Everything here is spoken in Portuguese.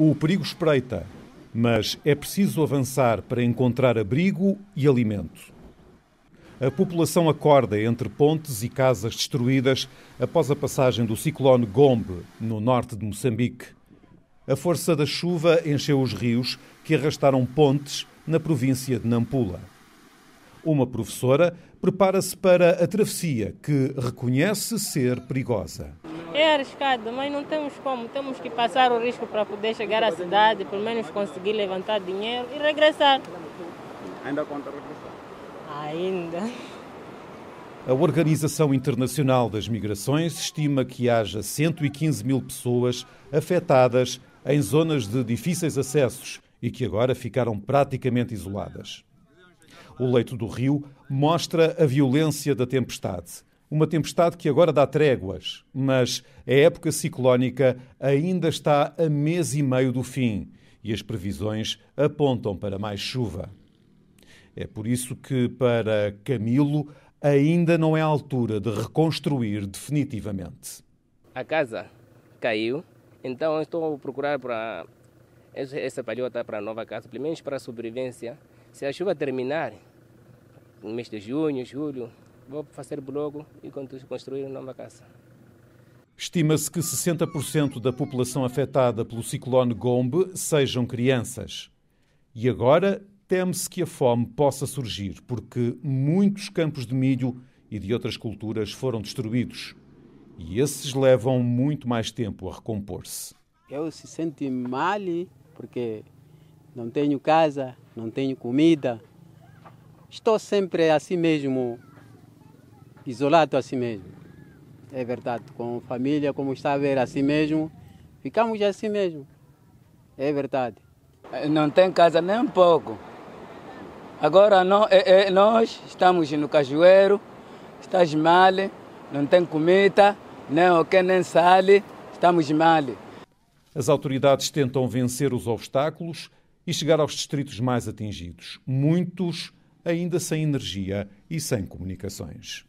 O perigo espreita, mas é preciso avançar para encontrar abrigo e alimento. A população acorda entre pontes e casas destruídas após a passagem do ciclone Gombe, no norte de Moçambique. A força da chuva encheu os rios que arrastaram pontes na província de Nampula. Uma professora prepara-se para a travessia que reconhece ser perigosa. É arriscado, mas não temos como. Temos que passar o risco para poder chegar à cidade, pelo menos conseguir levantar dinheiro e regressar. Ainda conta regressar? Ainda. A Organização Internacional das Migrações estima que haja 115 mil pessoas afetadas em zonas de difíceis acessos e que agora ficaram praticamente isoladas. O leito do rio mostra a violência da tempestade uma tempestade que agora dá tréguas, mas a época ciclónica ainda está a mês e meio do fim e as previsões apontam para mais chuva. É por isso que, para Camilo, ainda não é a altura de reconstruir definitivamente. A casa caiu, então estou a procurar para essa palhota para a nova casa, pelo menos para a sobrevivência. Se a chuva terminar no mês de junho, julho, vou fazer bloco e construir uma nova casa. Estima-se que 60% da população afetada pelo ciclone Gombe sejam crianças. E agora teme-se que a fome possa surgir, porque muitos campos de milho e de outras culturas foram destruídos. E esses levam muito mais tempo a recompor-se. Eu se sinto mal porque não tenho casa, não tenho comida. Estou sempre assim mesmo, isolado a si mesmo. É verdade, com família, como está a ver, a si mesmo, ficamos a si mesmo. É verdade. Não tem casa nem um pouco. Agora nós, é, é, nós estamos no cajueiro, estás mal, não tem comida, nem o que nem sale, estamos mal. As autoridades tentam vencer os obstáculos e chegar aos distritos mais atingidos, muitos ainda sem energia e sem comunicações.